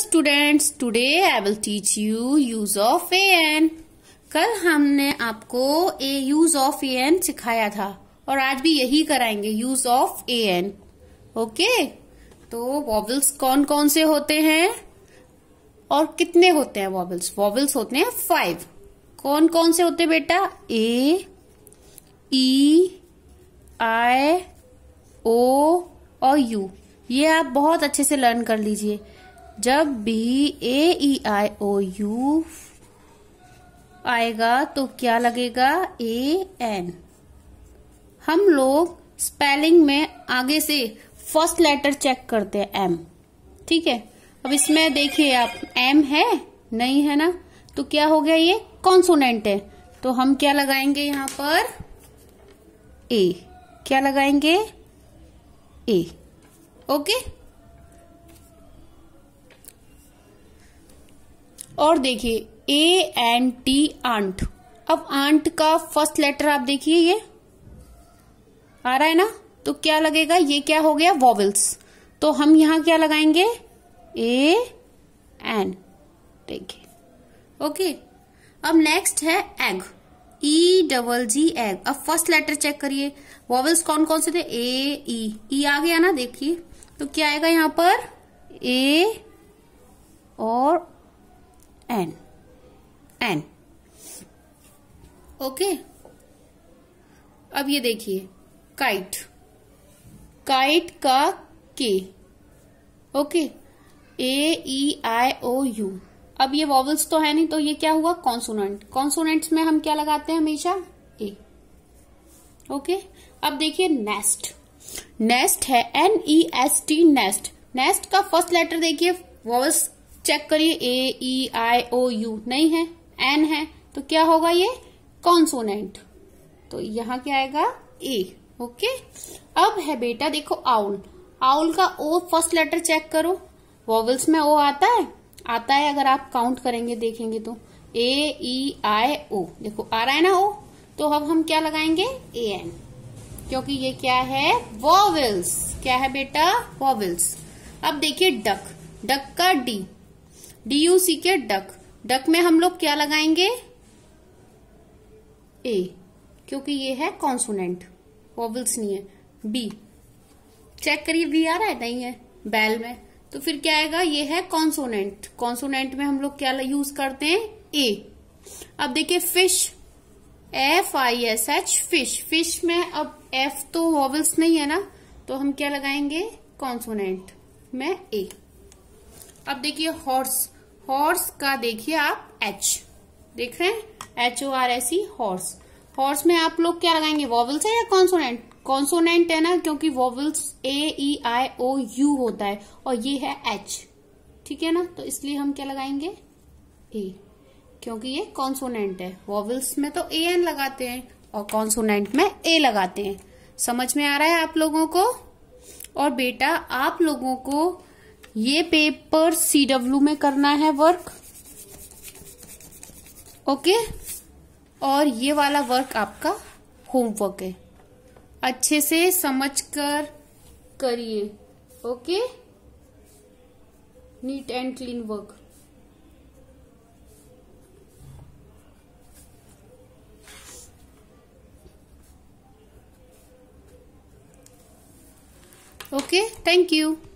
students I will teach you use of A N कल हमने आपको A use of A N सिखाया था और आज भी यही कराएंगे use of A N okay तो वॉवल्स कौन कौन से होते हैं और कितने होते हैं वॉवल्स वॉवल्स होते हैं फाइव कौन कौन से होते हैं बेटा ए ई आई ओ और यू ये आप बहुत अच्छे से लर्न कर लीजिए जब भी ए ई आई ओ यू आएगा तो क्या लगेगा ए एन हम लोग स्पेलिंग में आगे से फर्स्ट लेटर चेक करते हैं एम ठीक है अब इसमें देखिए आप एम है नहीं है ना तो क्या हो गया ये कॉन्सोनेंट है तो हम क्या लगाएंगे यहां पर ए क्या लगाएंगे ए ओके और देखिए ए एन टी आंट अब आंट का फर्स्ट लेटर आप देखिए ये आ रहा है ना तो क्या लगेगा ये क्या हो गया वॉवल्स तो हम यहां क्या लगाएंगे ए एन देखिए ओके अब नेक्स्ट है egg E double G egg अब फर्स्ट लेटर चेक करिए वॉवल्स कौन कौन से थे ए ई e. e आ गया ना देखिए तो क्या आएगा यहाँ पर ए और एन एन ओके अब ये देखिए काइट काइट का के okay A E I O you अब ये वॉवल्स तो है नहीं तो ये क्या हुआ कॉन्सोनेंट कॉन्सोनेंट्स में हम क्या लगाते हैं हमेशा ए ओके अब देखिए नेस्ट नेस्ट है N E S T nest nest का फर्स्ट लेटर देखिए वॉवल्स चेक करिए A E I O you नहीं है एन है तो क्या होगा ये कॉन्सोनेंट तो यहाँ क्या आएगा ए ओके अब है बेटा देखो आउल आउल का ओ फर्स्ट लेटर चेक करो वॉवल्स में ओ आता है आता है अगर आप काउंट करेंगे देखेंगे तो ए ई आई ओ देखो आ रहा है ना ओ तो अब हम क्या लगाएंगे ए एन क्योंकि ये क्या है वॉवल्स क्या है बेटा वॉवल्स अब देखिए डक डक का D D U C K duck duck में हम लोग क्या लगाएंगे ए क्योंकि ये है कॉन्सोनेंट वॉवल्स नहीं है बी चेक करिए बी आ रहा है नहीं है बैल में तो फिर क्या आएगा ये है कॉन्सोनेंट कॉन्सोनेंट में हम लोग क्या यूज करते हैं ए अब देखिए fish F I S H fish fish में अब एफ तो वॉवल्स नहीं है ना तो हम क्या लगाएंगे कॉन्सोनेंट में ए अब देखिए हॉर्स हॉर्स का देखिए आप एच देख रहे हैं H O R S E horse horse में आप लोग क्या लगाएंगे वॉवल्स है या कॉन्सोनेंट कॉन्सोनेंट है ना क्योंकि vowels A E I O you होता है और ये है एच ठीक है ना तो इसलिए हम क्या लगाएंगे ए क्योंकि ये कॉन्सोनेंट है वॉवल्स में तो ए एन लगाते हैं और कॉन्सोनेंट में ए लगाते हैं समझ में आ रहा है आप लोगों को और बेटा आप लोगों को ये पेपर सी डब्ल्यू में करना है वर्क ओके और ये वाला वर्क आपका होमवर्क है अच्छे से समझ कर करिए okay neat and clean work okay thank you